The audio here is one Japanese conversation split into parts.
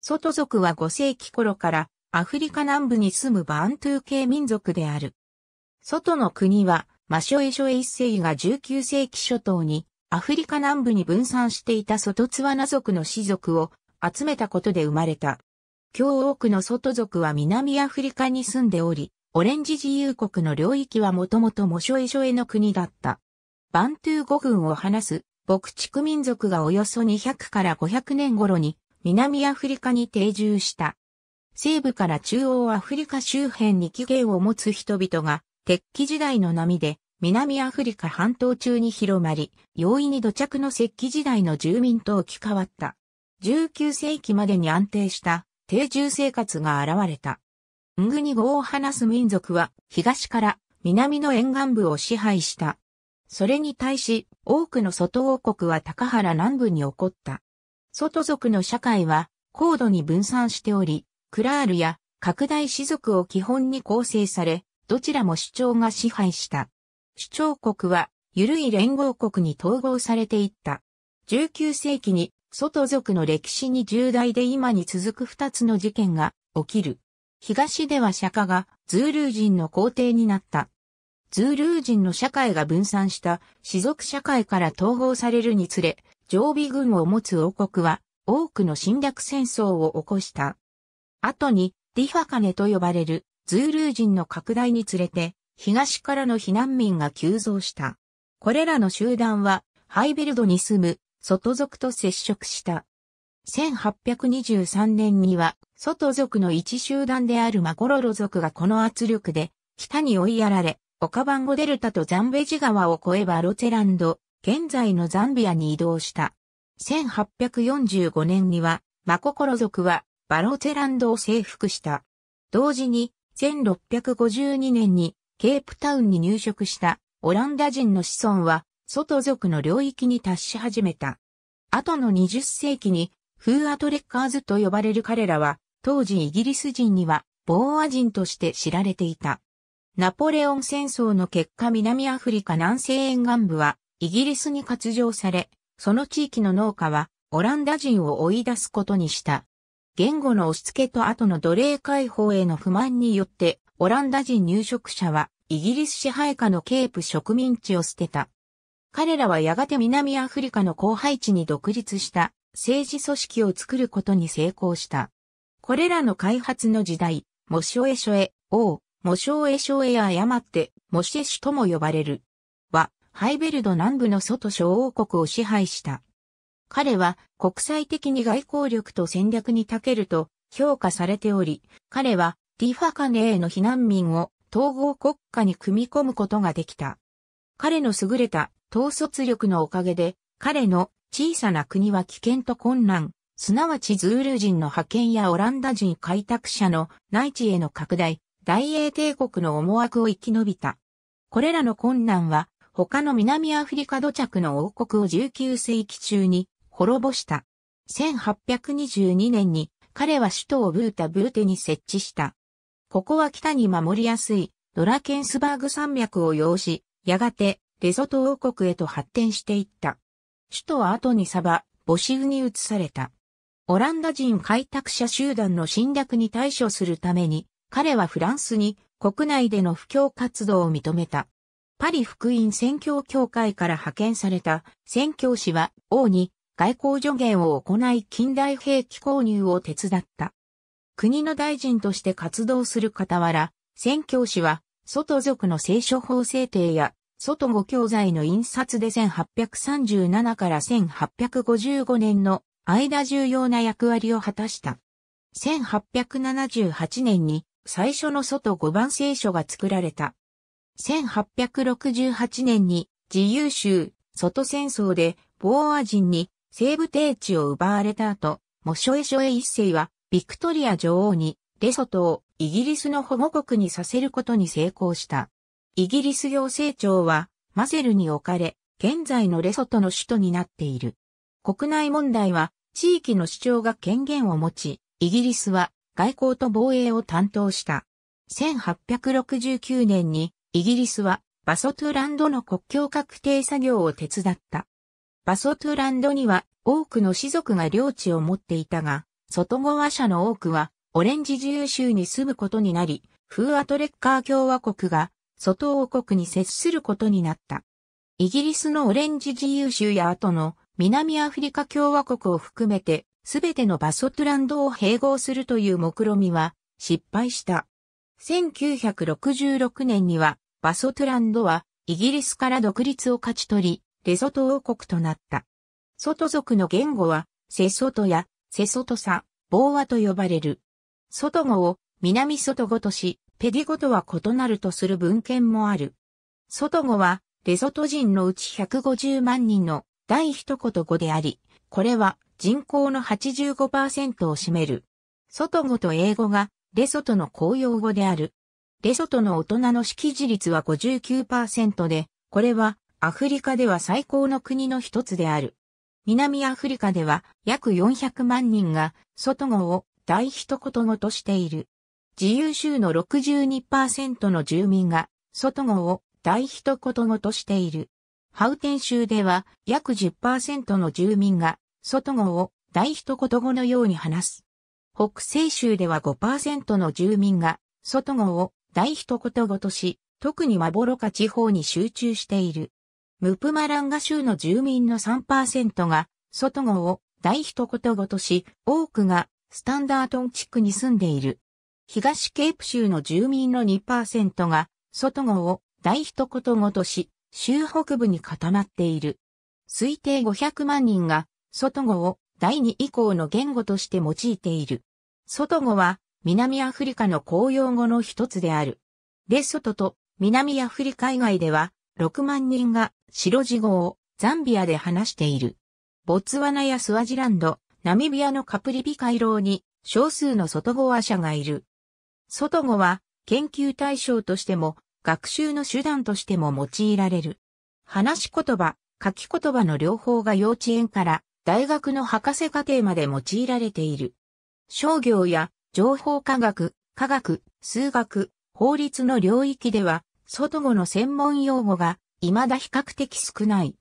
外族は5世紀頃からアフリカ南部に住むバントゥー系民族である。外の国はマショエショエ一世が19世紀初頭にアフリカ南部に分散していた外ツワナ族の氏族を集めたことで生まれた。今日多くの外族は南アフリカに住んでおり、オレンジ自由国の領域はもともとモショエショエの国だった。バントゥー語群を話す牧畜民族がおよそ200から500年頃に南アフリカに定住した。西部から中央アフリカ周辺に起源を持つ人々が、鉄器時代の波で、南アフリカ半島中に広まり、容易に土着の石器時代の住民と置き換わった。19世紀までに安定した定住生活が現れた。ングニ語を話す民族は東から南の沿岸部を支配した。それに対し多くの外王国は高原南部に起こった。外族の社会は高度に分散しており、クラールや拡大士族を基本に構成され、どちらも主張が支配した。主張国は、ゆるい連合国に統合されていった。19世紀に、外族の歴史に重大で今に続く二つの事件が起きる。東では釈迦がズールー人の皇帝になった。ズールー人の社会が分散した氏族社会から統合されるにつれ、常備軍を持つ王国は、多くの侵略戦争を起こした。後に、ディファカネと呼ばれる、ズールー人の拡大につれて、東からの避難民が急増した。これらの集団は、ハイベルドに住む、外族と接触した。1823年には、外族の一集団であるマゴロロ族がこの圧力で、北に追いやられ、オカバンゴデルタとザンベジ川を越えばロチェランド、現在のザンビアに移動した。1845年には、マココロ族はバローテランドを征服した。同時に、1652年にケープタウンに入植したオランダ人の子孫は、外族の領域に達し始めた。後の20世紀に、フーアトレッカーズと呼ばれる彼らは、当時イギリス人には、ボーア人として知られていた。ナポレオン戦争の結果南アフリカ南西沿岸部はイギリスに割譲され、その地域の農家はオランダ人を追い出すことにした。言語の押し付けと後の奴隷解放への不満によって、オランダ人入植者はイギリス支配下のケープ植民地を捨てた。彼らはやがて南アフリカの荒廃地に独立した政治組織を作ることに成功した。これらの開発の時代、モショエショエ、王、モショエショエや誤って、モシェシュとも呼ばれる。ハイベルド南部の外小王国を支配した。彼は国際的に外交力と戦略に長けると評価されており、彼はディファカネへの避難民を統合国家に組み込むことができた。彼の優れた統率力のおかげで、彼の小さな国は危険と困難、すなわちズール人の派遣やオランダ人開拓者の内地への拡大、大英帝国の思惑を生き延びた。これらの困難は他の南アフリカ土着の王国を19世紀中に滅ぼした。1822年に彼は首都をブータブーテに設置した。ここは北に守りやすいドラケンスバーグ山脈を要し、やがてレゾト王国へと発展していった。首都は後にサバ、ボシウに移された。オランダ人開拓者集団の侵略に対処するために、彼はフランスに国内での布教活動を認めた。パリ福音宣教協会から派遣された宣教師は王に外交助言を行い近代兵器購入を手伝った。国の大臣として活動する傍ら、宣教師は外族の聖書法制定や外語教材の印刷で1837から1855年の間重要な役割を果たした。1878年に最初の外語版聖書が作られた。1868年に自由州、外戦争でボーア人に西部低地を奪われた後、モショエショエ一世はビクトリア女王にレソトをイギリスの保護国にさせることに成功した。イギリス行政庁はマセルに置かれ、現在のレソトの首都になっている。国内問題は地域の主張が権限を持ち、イギリスは外交と防衛を担当した。1869年にイギリスはバソトゥランドの国境確定作業を手伝った。バソトゥランドには多くの士族が領地を持っていたが、外側者の多くはオレンジ自由州に住むことになり、フーアトレッカー共和国が外王国に接することになった。イギリスのオレンジ自由州や後の南アフリカ共和国を含めて、すべてのバソトゥランドを併合するという目論みは失敗した。1966年には、バソトランドは、イギリスから独立を勝ち取り、レソト王国となった。ソト族の言語は、セソトや、セソトサ、ボーアと呼ばれる。ソト語を、南ソト語とし、ペディ語とは異なるとする文献もある。ソト語は、レソト人のうち150万人の第一言語であり、これは人口の85%を占める。ソト語と英語がレソトの公用語である。レソトの大人の識字率は59%で、これはアフリカでは最高の国の一つである。南アフリカでは約400万人がソト語を大一言語としている。自由州の62%の住民がソト語を大一言語としている。ハウテン州では約10%の住民がソト語を大一言語のように話す。北西州では5%の住民が、外語を大一言語とし、特にマボロカ地方に集中している。ムプマランガ州の住民の3%が、外語を大一言語とし、多くがスタンダートン地区に住んでいる。東ケープ州の住民の2%が、外語を大一言語とし、州北部に固まっている。推定500万人が、外語を第2以降の言語として用いている。ソトは南アフリカの公用語の一つである。レソトと南アフリカ以外では6万人が白地語をザンビアで話している。ボツワナやスワジランド、ナミビアのカプリビ回廊に少数の外語話者がいる。外語は研究対象としても学習の手段としても用いられる。話し言葉、書き言葉の両方が幼稚園から大学の博士課程まで用いられている。商業や情報科学、科学、数学、法律の領域では、外語の専門用語が未だ比較的少ない。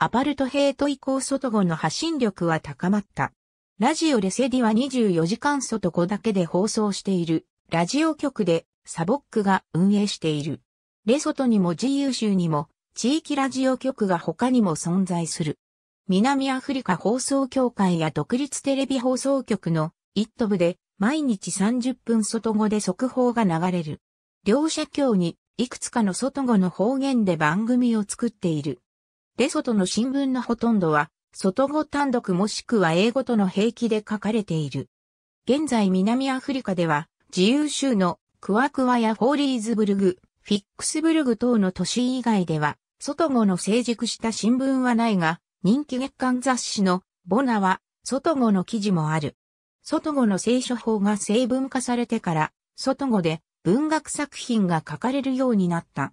アパルトヘイト以降外語の発信力は高まった。ラジオレセディは24時間外語だけで放送している。ラジオ局でサボックが運営している。レソトにも自由州にも地域ラジオ局が他にも存在する。南アフリカ放送協会や独立テレビ放送局の一都部で毎日30分外語で速報が流れる。両社協にいくつかの外語の方言で番組を作っている。レソトの新聞のほとんどは外語単独もしくは英語との併記で書かれている。現在南アフリカでは自由州のクワクワやホーリーズブルグ、フィックスブルグ等の都市以外では、外語の成熟した新聞はないが、人気月刊雑誌のボナは、外語の記事もある。外語の聖書法が成文化されてから、外語で文学作品が書かれるようになった。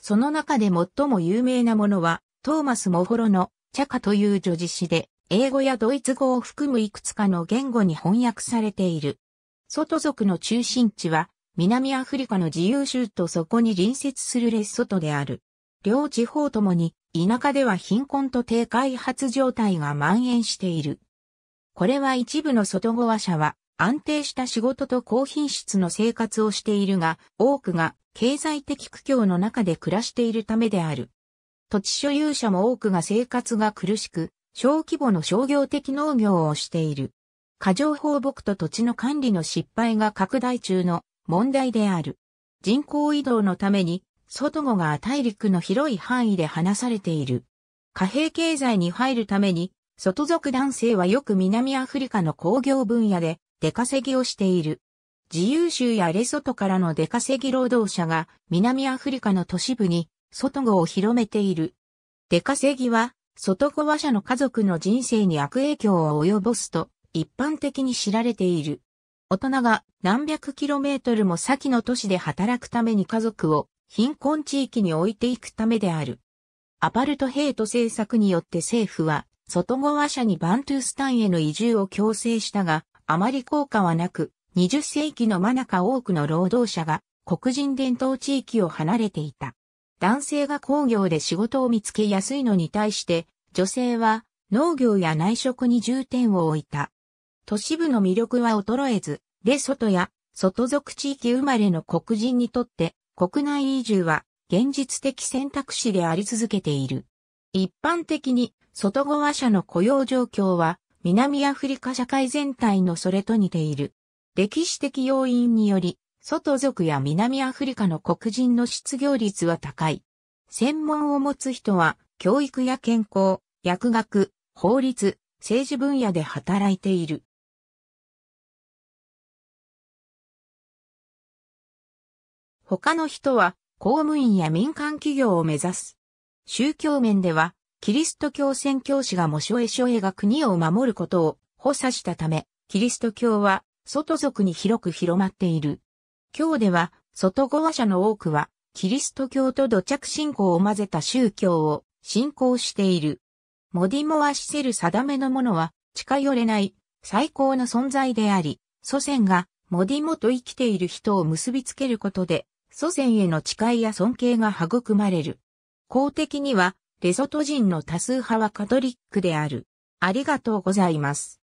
その中で最も有名なものは、トーマス・モホロのチャカという女子詩で、英語やドイツ語を含むいくつかの言語に翻訳されている。外族の中心地は、南アフリカの自由州とそこに隣接するレッソトである。両地方ともに、田舎では貧困と低開発状態が蔓延している。これは一部の外語話者は安定した仕事と高品質の生活をしているが、多くが経済的苦境の中で暮らしているためである。土地所有者も多くが生活が苦しく、小規模の商業的農業をしている。過剰放牧と土地の管理の失敗が拡大中の問題である。人口移動のために、外語が大陸の広い範囲で話されている。貨幣経済に入るために、外族男性はよく南アフリカの工業分野で出稼ぎをしている。自由州やレソトからの出稼ぎ労働者が南アフリカの都市部に外語を広めている。出稼ぎは外語話者の家族の人生に悪影響を及ぼすと一般的に知られている。大人が何百キロメートルも先の都市で働くために家族を貧困地域に置いていくためである。アパルトヘイト政策によって政府は外側社にバントゥースタンへの移住を強制したが、あまり効果はなく、20世紀の真中多くの労働者が黒人伝統地域を離れていた。男性が工業で仕事を見つけやすいのに対して、女性は農業や内職に重点を置いた。都市部の魅力は衰えず、レソトや外属地域生まれの黒人にとって国内移住は現実的選択肢であり続けている。一般的に外側者の雇用状況は、南アフリカ社会全体のそれと似ている。歴史的要因により、外族や南アフリカの黒人の失業率は高い。専門を持つ人は、教育や健康、薬学、法律、政治分野で働いている。他の人は、公務員や民間企業を目指す。宗教面では、キリスト教宣教師がモショエショエが国を守ることを補佐したため、キリスト教は外族に広く広まっている。教では、外語話者の多くは、キリスト教と土着信仰を混ぜた宗教を信仰している。モディモアシセル定めのものは、近寄れない最高の存在であり、祖先がモディモと生きている人を結びつけることで、祖先への誓いや尊敬が育まれる。公的には、レソト人の多数派はカトリックである。ありがとうございます。